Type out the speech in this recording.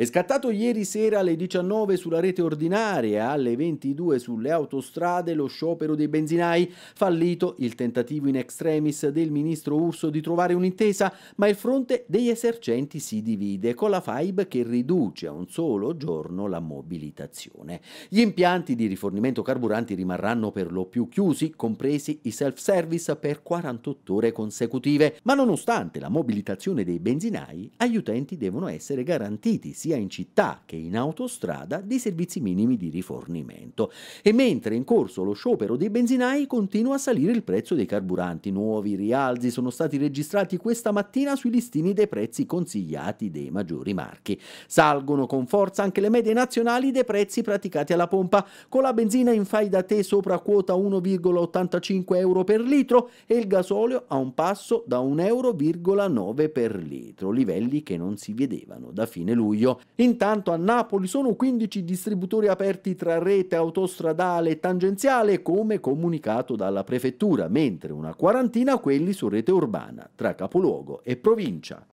È scattato ieri sera alle 19 sulla rete ordinaria e alle 22 sulle autostrade lo sciopero dei benzinai, fallito il tentativo in extremis del ministro Urso di trovare un'intesa, ma il fronte degli esercenti si divide con la FAIB che riduce a un solo giorno la mobilitazione. Gli impianti di rifornimento carburanti rimarranno per lo più chiusi, compresi i self-service per 48 ore consecutive, ma nonostante la mobilitazione dei benzinai, agli utenti devono essere garantiti sia sia in città che in autostrada dei servizi minimi di rifornimento. E mentre in corso lo sciopero dei benzinai continua a salire il prezzo dei carburanti. Nuovi rialzi sono stati registrati questa mattina sui listini dei prezzi consigliati dei maggiori marchi. Salgono con forza anche le medie nazionali dei prezzi praticati alla pompa, con la benzina in fai da te sopra quota 1,85 euro per litro e il gasolio a un passo da 1,9 euro per litro, livelli che non si vedevano da fine luglio. Intanto a Napoli sono 15 distributori aperti tra rete autostradale e tangenziale come comunicato dalla prefettura, mentre una quarantina quelli su rete urbana, tra capoluogo e provincia.